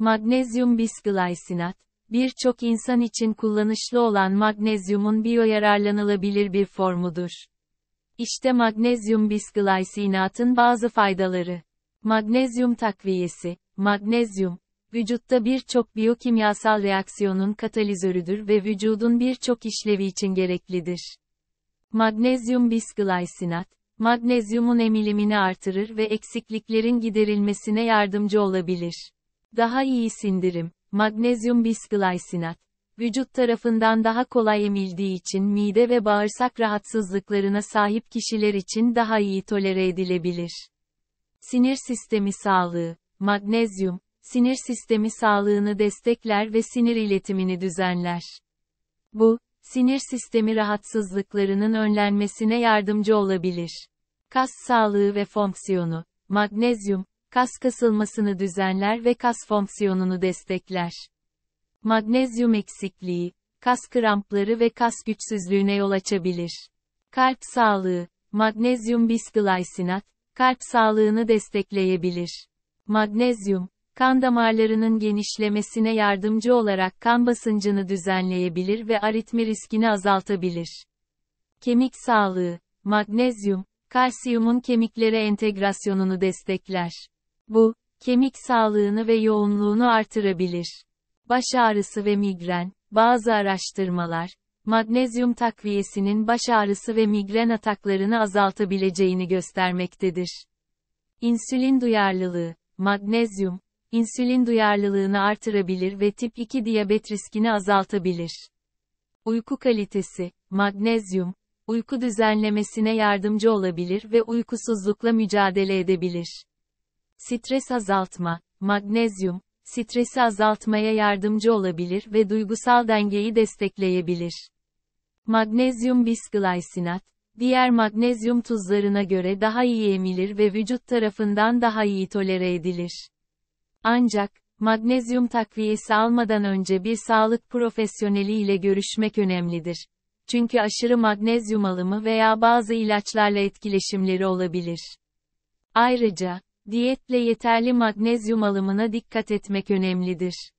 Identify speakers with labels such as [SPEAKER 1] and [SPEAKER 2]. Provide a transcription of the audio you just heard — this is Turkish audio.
[SPEAKER 1] Magnezyum bisglysinat, birçok insan için kullanışlı olan magnezyumun biyoyararlanılabilir bir formudur. İşte magnezyum bisglysinatın bazı faydaları. Magnezyum takviyesi, magnezyum, vücutta birçok biyokimyasal reaksiyonun katalizörüdür ve vücudun birçok işlevi için gereklidir. Magnezyum bisglysinat, magnezyumun emilimini artırır ve eksikliklerin giderilmesine yardımcı olabilir. Daha iyi sindirim. Magnezyum bisglysinat. Vücut tarafından daha kolay emildiği için mide ve bağırsak rahatsızlıklarına sahip kişiler için daha iyi tolere edilebilir. Sinir sistemi sağlığı. Magnezyum, sinir sistemi sağlığını destekler ve sinir iletimini düzenler. Bu, sinir sistemi rahatsızlıklarının önlenmesine yardımcı olabilir. Kas sağlığı ve fonksiyonu. Magnezyum, kas kasılmasını düzenler ve kas fonksiyonunu destekler. Magnezyum eksikliği, kas krampları ve kas güçsüzlüğüne yol açabilir. Kalp sağlığı, magnezyum bisglysinat, kalp sağlığını destekleyebilir. Magnezyum, kan damarlarının genişlemesine yardımcı olarak kan basıncını düzenleyebilir ve aritmi riskini azaltabilir. Kemik sağlığı, magnezyum, kalsiyumun kemiklere entegrasyonunu destekler. Bu, kemik sağlığını ve yoğunluğunu artırabilir. Baş ağrısı ve migren, bazı araştırmalar, magnezyum takviyesinin baş ağrısı ve migren ataklarını azaltabileceğini göstermektedir. İnsülin duyarlılığı, magnezyum, insülin duyarlılığını artırabilir ve tip 2 diyabet riskini azaltabilir. Uyku kalitesi, magnezyum, uyku düzenlemesine yardımcı olabilir ve uykusuzlukla mücadele edebilir. Stres azaltma, magnezyum, stresi azaltmaya yardımcı olabilir ve duygusal dengeyi destekleyebilir. Magnezyum bisglysinat, diğer magnezyum tuzlarına göre daha iyi emilir ve vücut tarafından daha iyi tolere edilir. Ancak, magnezyum takviyesi almadan önce bir sağlık profesyoneli ile görüşmek önemlidir. Çünkü aşırı magnezyum alımı veya bazı ilaçlarla etkileşimleri olabilir. Ayrıca, Diyetle yeterli magnezyum alımına dikkat etmek önemlidir.